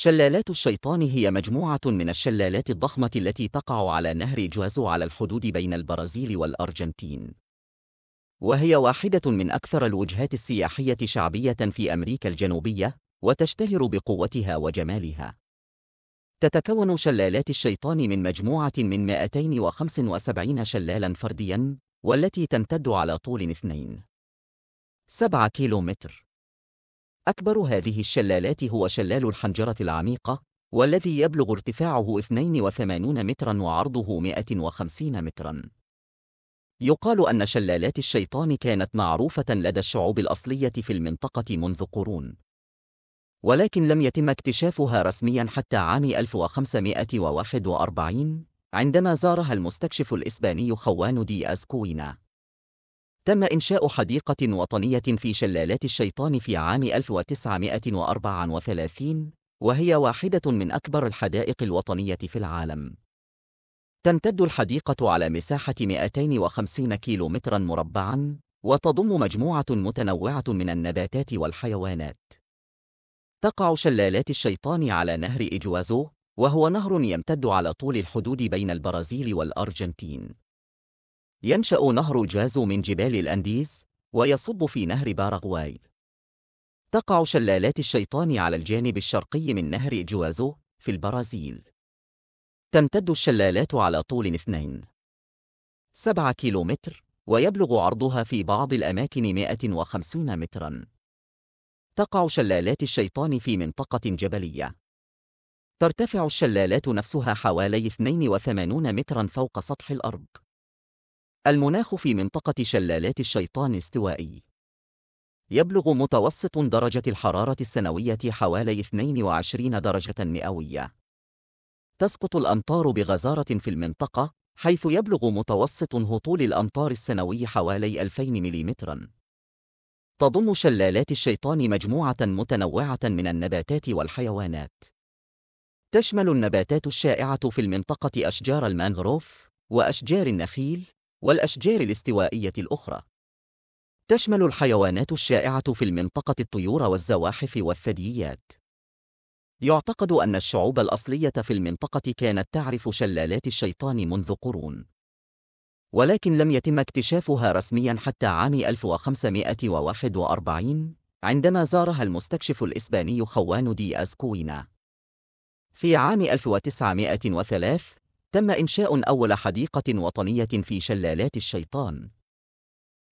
شلالات الشيطان هي مجموعة من الشلالات الضخمة التي تقع على نهر جوازو على الحدود بين البرازيل والأرجنتين. وهي واحدة من أكثر الوجهات السياحية شعبية في أمريكا الجنوبية، وتشتهر بقوتها وجمالها. تتكون شلالات الشيطان من مجموعة من 275 شلالاً فردياً، والتي تمتد على طول 2.7 كيلومتر. أكبر هذه الشلالات هو شلال الحنجرة العميقة والذي يبلغ ارتفاعه 82 مترا وعرضه 150 مترا يقال أن شلالات الشيطان كانت معروفة لدى الشعوب الأصلية في المنطقة منذ قرون ولكن لم يتم اكتشافها رسميا حتى عام 1541 عندما زارها المستكشف الإسباني خوان دي أسكوينا تم إنشاء حديقة وطنية في شلالات الشيطان في عام 1934 وهي واحدة من أكبر الحدائق الوطنية في العالم تمتد الحديقة على مساحة 250 كيلومترا مربعا وتضم مجموعة متنوعة من النباتات والحيوانات تقع شلالات الشيطان على نهر إجوازو وهو نهر يمتد على طول الحدود بين البرازيل والأرجنتين ينشأ نهر الجازو من جبال الأنديز ويصب في نهر باراغواي. تقع شلالات الشيطان على الجانب الشرقي من نهر جوازو في البرازيل. تمتد الشلالات على طول 2.7 كيلومتر ويبلغ عرضها في بعض الأماكن 150 متراً. تقع شلالات الشيطان في منطقة جبلية. ترتفع الشلالات نفسها حوالي 82 متراً فوق سطح الأرض. المناخ في منطقة شلالات الشيطان استوائي. يبلغ متوسط درجة الحرارة السنوية حوالي 22 درجة مئوية. تسقط الأمطار بغزارة في المنطقة، حيث يبلغ متوسط هطول الأمطار السنوي حوالي 2000 مليمتراً. تضم شلالات الشيطان مجموعة متنوعة من النباتات والحيوانات. تشمل النباتات الشائعة في المنطقة أشجار المانغروف، وأشجار النخيل، والأشجار الاستوائية الأخرى. تشمل الحيوانات الشائعة في المنطقة الطيور والزواحف والثدييات. يعتقد أن الشعوب الأصلية في المنطقة كانت تعرف شلالات الشيطان منذ قرون. ولكن لم يتم اكتشافها رسميا حتى عام 1541 عندما زارها المستكشف الإسباني خوان دي أزكوينا. في عام 1903 تم إنشاء أول حديقة وطنية في شلالات الشيطان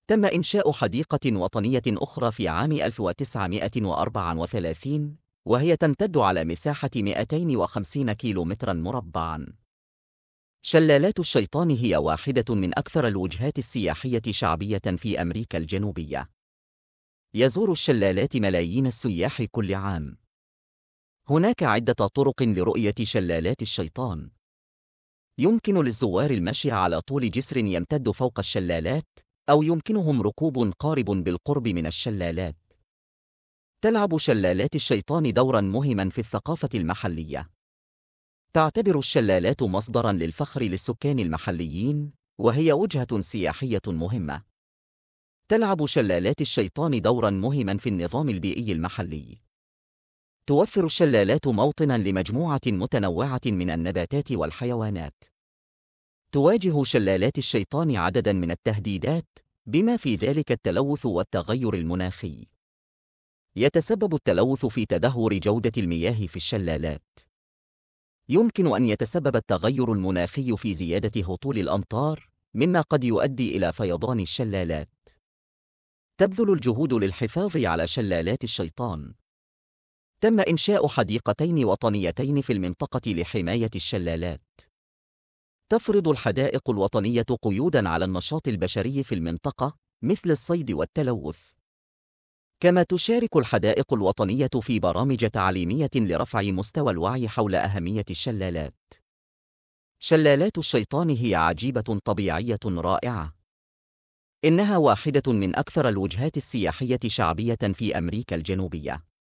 تم إنشاء حديقة وطنية أخرى في عام 1934 وهي تمتد على مساحة 250 كيلومترا مربعا شلالات الشيطان هي واحدة من أكثر الوجهات السياحية شعبية في أمريكا الجنوبية يزور الشلالات ملايين السياح كل عام هناك عدة طرق لرؤية شلالات الشيطان يمكن للزوار المشي على طول جسر يمتد فوق الشلالات أو يمكنهم ركوب قارب بالقرب من الشلالات تلعب شلالات الشيطان دورا مهما في الثقافة المحلية تعتبر الشلالات مصدرا للفخر للسكان المحليين وهي وجهة سياحية مهمة تلعب شلالات الشيطان دورا مهما في النظام البيئي المحلي توفر الشلالات موطنًا لمجموعة متنوعة من النباتات والحيوانات. تواجه شلالات الشيطان عددًا من التهديدات، بما في ذلك التلوث والتغير المناخي. يتسبب التلوث في تدهور جودة المياه في الشلالات. يمكن أن يتسبب التغير المناخي في زيادة هطول الأمطار، مما قد يؤدي إلى فيضان الشلالات. تبذل الجهود للحفاظ على شلالات الشيطان، تم إنشاء حديقتين وطنيتين في المنطقة لحماية الشلالات. تفرض الحدائق الوطنية قيودًا على النشاط البشري في المنطقة مثل الصيد والتلوث. كما تشارك الحدائق الوطنية في برامج تعليمية لرفع مستوى الوعي حول أهمية الشلالات. شلالات الشيطان هي عجيبة طبيعية رائعة. إنها واحدة من أكثر الوجهات السياحية شعبية في أمريكا الجنوبية.